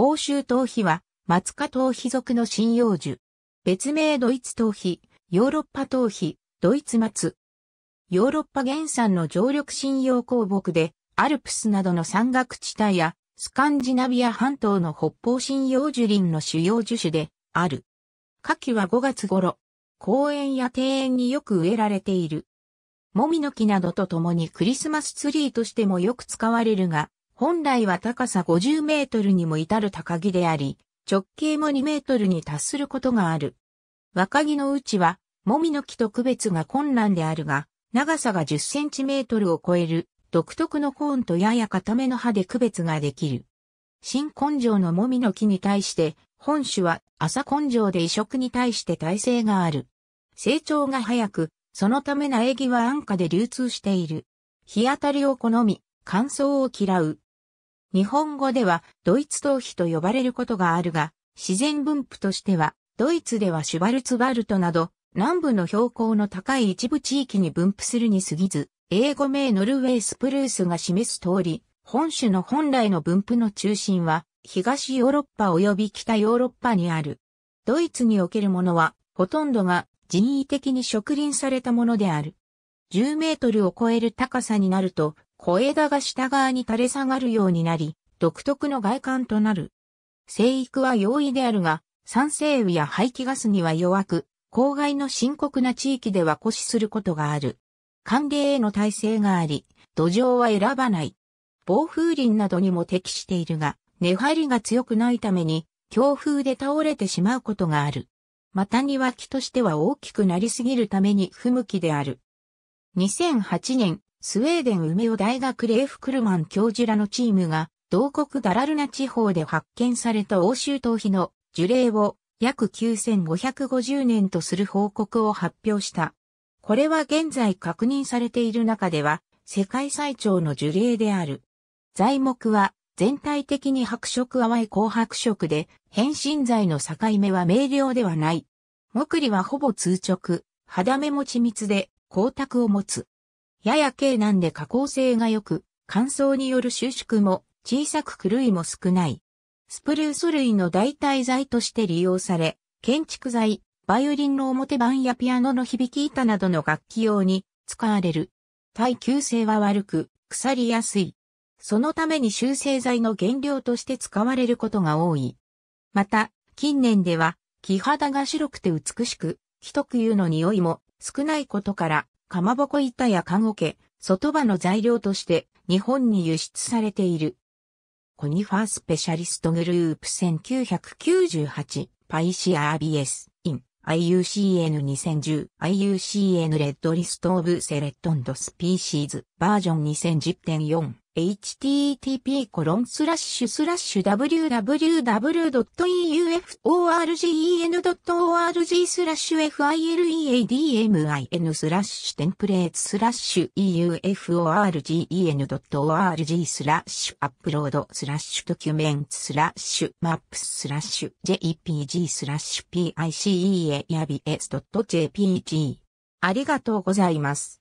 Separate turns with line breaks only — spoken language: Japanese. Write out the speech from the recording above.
欧州頭皮は、松下頭皮属の針葉樹。別名ドイツ頭皮、ヨーロッパ頭皮、ドイツ松。ヨーロッパ原産の常緑針葉鉱木で、アルプスなどの山岳地帯や、スカンジナビア半島の北方針葉樹林の主要樹種で、ある。夏季は5月頃、公園や庭園によく植えられている。もみの木などと共にクリスマスツリーとしてもよく使われるが、本来は高さ50メートルにも至る高木であり、直径も2メートルに達することがある。若木のうちは、もみの木と区別が困難であるが、長さが10センチメートルを超える、独特のコーンとやや固めの葉で区別ができる。新根性のもみの木に対して、本種は朝根性で移植に対して耐性がある。成長が早く、そのため苗木は安価で流通している。日当たりを好み、乾燥を嫌う。日本語ではドイツ逃避と呼ばれることがあるが、自然分布としては、ドイツではシュバルツバルトなど、南部の標高の高い一部地域に分布するに過ぎず、英語名ノルウェースプルースが示す通り、本種の本来の分布の中心は、東ヨーロッパ及び北ヨーロッパにある。ドイツにおけるものは、ほとんどが人為的に植林されたものである。10メートルを超える高さになると、小枝が下側に垂れ下がるようになり、独特の外観となる。生育は容易であるが、酸性雨や排気ガスには弱く、郊外の深刻な地域では枯死することがある。寒冷への耐性があり、土壌は選ばない。暴風林などにも適しているが、根張りが強くないために、強風で倒れてしまうことがある。また庭木としては大きくなりすぎるために不向きである。2008年スウェーデン梅尾大学レーフ・クルマン教授らのチームが、同国ダラルナ地方で発見された欧州逃避の樹齢を約9550年とする報告を発表した。これは現在確認されている中では世界最長の樹齢である。材木は全体的に白色淡い紅白色で変身材の境目は明瞭ではない。木理はほぼ通直、肌目も緻密で光沢を持つ。やや軽なんで加工性が良く、乾燥による収縮も小さく狂いも少ない。スプルース類の代替材として利用され、建築材、バイオリンの表板やピアノの響き板などの楽器用に使われる。耐久性は悪く、腐りやすい。そのために修正材の原料として使われることが多い。また、近年では、木肌が白くて美しく、木特有の匂いも少ないことから、かまぼこ板や缶桶、外場の材料として日本に輸出されている。コニファースペシャリストグループ1998パイシアービエスイン IUCN2010 IUCN レッドリストオブセレットンドスピーシーズバージョン2010.4 http コロンスラッシュスラッシュ www.euforgen.org スラッシュ fileadmin スラッシュテンプレートスラッシュ euforgen.org スラッシュアップロードスラッシュドキュメントスラッシュマップスラッシュ jpg スラッシュ picea や bs.jpg ありがとうございます。